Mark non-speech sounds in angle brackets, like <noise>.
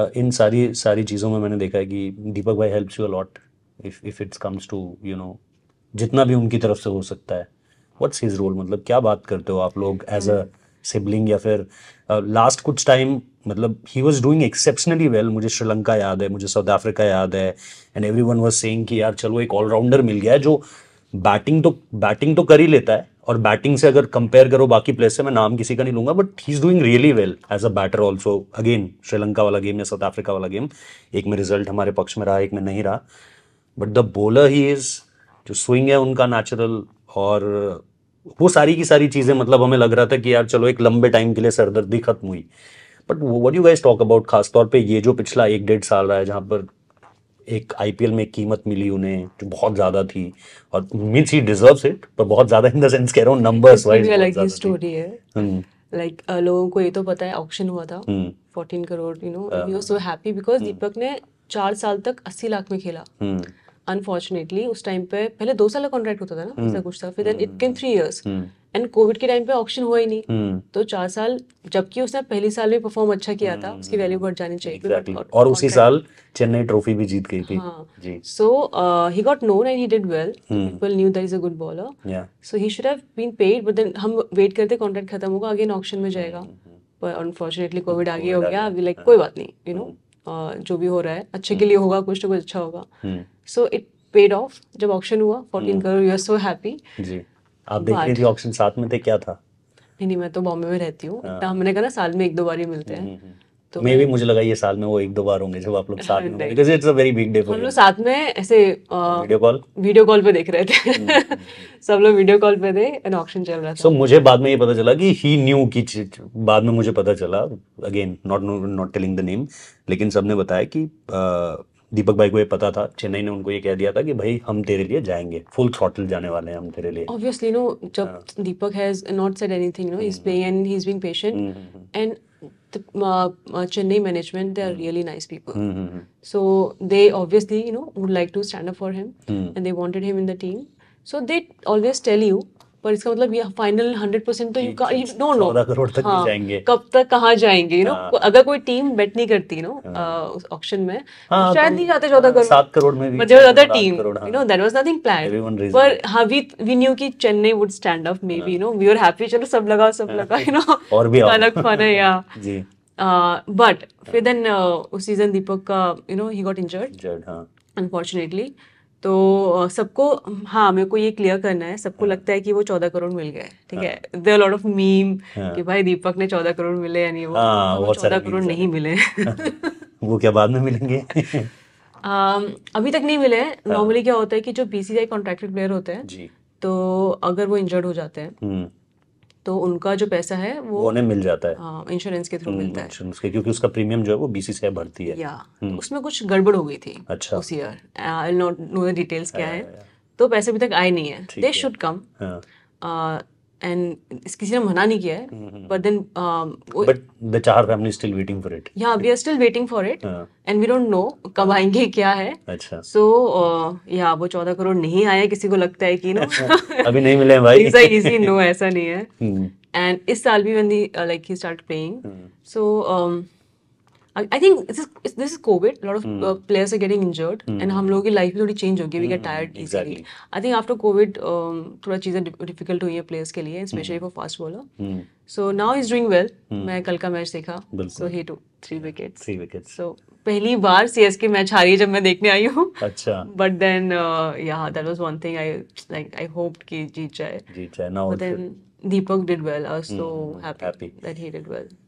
Uh, इन सारी सारी चीज़ों में मैंने देखा है कि दीपक भाई helps you a lot if if it's comes to you know जितना भी उनकी तरफ से हो सकता है व्हाट्स हिज रोल मतलब क्या बात करते हो आप लोग एज अ सिबलिंग या फिर लास्ट uh, कुछ टाइम मतलब ही वॉज डूइंग एक्सेप्शनली वेल मुझे श्रीलंका याद है मुझे साउथ अफ्रीका याद है and everyone was saying कि यार चलो एक ऑलराउंडर मिल गया है जो बैटिंग तो बैटिंग तो कर ही लेता है और बैटिंग से अगर कंपेयर करो बाकी प्लेस से मैं नाम किसी का नहीं लूंगा but he is doing really well as a batter also again Sri Lanka वाला गेम या साउथ अफ्रीका वाला गेम एक में रिजल्ट हमारे पक्ष में रहा एक में नहीं रहा but the bowler he is जो स्विंग है उनका नेचुरल और वो सारी की सारी चीज़ें मतलब हमें लग रहा था कि यार चलो एक लंबे टाइम के लिए सरदर्दी खत्म हुई but what you guys talk about खासतौर पर ये जो पिछला एक डेढ़ साल रहा है जहाँ पर एक आईपीएल में कीमत मिली उन्हें जो बहुत ज्यादा थी और मीन्स ही डिजर्व्स इट पर बहुत ज्यादा इन द सेंस कह रहा हूँ नंबर्स वाइज अलग ही स्टोरी है लाइक हम्म। like, uh, लोगों को ये तो पता है ऑक्शन हुआ था 14 crore you know we so happy because Deepak ने चार साल तक 80 लाख में खेला अनफॉर्चुनेटली हम्म। उस टाइम पे पहले दो साल का कॉन्ट्रैक्ट होता था ना हम्म। ऐसा कुछ था फिर then it came three years and Covid के टाइम पे ऑक्शन हुआ ही नहीं hmm. तो चार साल जबकि उसने पहले साल में परफॉर्म अच्छा किया था हम्म। उसकी वैल्यू बढ़ जानी चाहिए exactly. और, और उसी साल चेन्नई ट्रॉफी भी जीत गई थी so he got known and he did well people knew that is a good bowler so he should have been paid but then हम वेट करते कॉन्ट्रैक्ट खत्म होगा अगेन ऑक्शन में जाएगा पर अनफॉर्चुनेटली कोविड आगे हो गया अभी लाइक हाँ। कोई बात नहीं यू नो हम्म। uh, जो भी हो रहा है अच्छे के लिए होगा कुछ तो कुछ अच्छा होगा सो इट पेड ऑफ जब ऑक्शन हुआ fourteen crore you are so happy जी आप देख रही थी ऑप्शन साथ में थे क्या था नहीं नहीं मैं तो बॉम्बे में रहती हूँ हाँ। हमने कहा ना साल में एक दो बार ही मिलते हैं हम्म, हम्म, हम्म। तो मैं भी मुझे लगा ये साल में वो एक दो बार होंगे जब आप लोग साथ में because it's a very big day for हम लोग साथ में ऐसे वीडियो कॉल वीडियो कॉल पे देख रहे थे <laughs> सब लोग वीडियो कॉल पे थे एंड ऑक्शन चल रहा था सो so, मुझे बाद में ये पता चला कि ही न्यू की बाद में मुझे पता चला again not not telling the name लेकिन सबने बताया कि दीपक भाई को ये पता था चेन्नई ने उनको ये कह दिया था कि भाई हम तेरे लिए जाएंगे फुल थ्रॉटल जाने वाले हैं हम तेरे लिए ऑब्वियसली नो जब हाँ। Deepak has not said anything no is playing and he is being patient and Chennai management they are really nice people so they obviously you know would like to stand up for him and they wanted him in the team so they always tell you पर इसका मतलब ये final hundred percent तो you know no crore तक हाँ, जाएंगे कब तक कहाँ जाएंगे यू नो हाँ। अगर कोई टीम बेट नहीं करती नो हाँ। उस ऑक्शन में तो हाँ, शायद तो नहीं जाते चौदह करोड़ सात करोड़ में भी मतलब other team you know that was nothing plan पर हाँ वी वी न्यू की Chennai would stand up maybe you know we are happy चलो सब लगाओ सब लगाओ यू नो और भी अलग फन है या बट <laughs> फिर देन उस सीजन दीपक का you know he got injured unfortunately तो सबको हाँ मेरे को ये क्लियर करना है सबको हाँ। लगता है कि वो चौदह करोड़ मिल गए ठीक हाँ। है दे लॉट ऑफ मीम कि भाई दीपक ने चौदह करोड़ मिले यानी वो हाँ, चौदह करोड़ नहीं मिले <laughs> वो क्या बाद में मिलेंगे <laughs> अभी तक नहीं मिले नॉर्मली क्या होता है कि जो बीसीआई कॉन्ट्रैक्टेड प्लेयर होते हैं तो अगर वो इंजर्ड हो जाते हैं हम्म। तो उनका जो पैसा है वो उन्हें मिल जाता है इंश्योरेंस हाँ, के थ्रू हम्म, मिलता है के, क्योंकि उसका प्रीमियम जो है वो से भरती है या तो हम्म। उसमें कुछ गड़बड़ हो गई थी अच्छा उस year I not know the details क्या हाँ, है हाँ, तो पैसे अभी तक आए नहीं है दे शुड कम एंड किसी ने मना नहीं किया है but then but the Chahar family still waiting for it yeah we are still waiting for it and we don't know कब आएंगे क्या है अच्छा सो so, या uh, वो चौदह करोड़ नहीं आए किसी को लगता है कि नो अच्छा, अभी नहीं मिले भाई इज इजी नो ऐसा नहीं है एंड हम्म। इस साल भी when like he start playing so I think this is Covid lot of players are getting injured and हम लोगों की लाइफ थोड़ी चेंज होगी we get tired easily I think after Covid थोड़ा चीज़ें डिफिकल्ट हुई है प्लेयर्स के लिए specially for fast bowler so now is doing well मैं कल का मैच देखा so he two three wicket three wicket सो पहली बार सी एस के मैच हारी जब मैं देखने आई हूँ अच्छा but then yeah that was one thing I like I hope कि जीत जाए जीत जाए now then Deepak did well I was so happy that he did well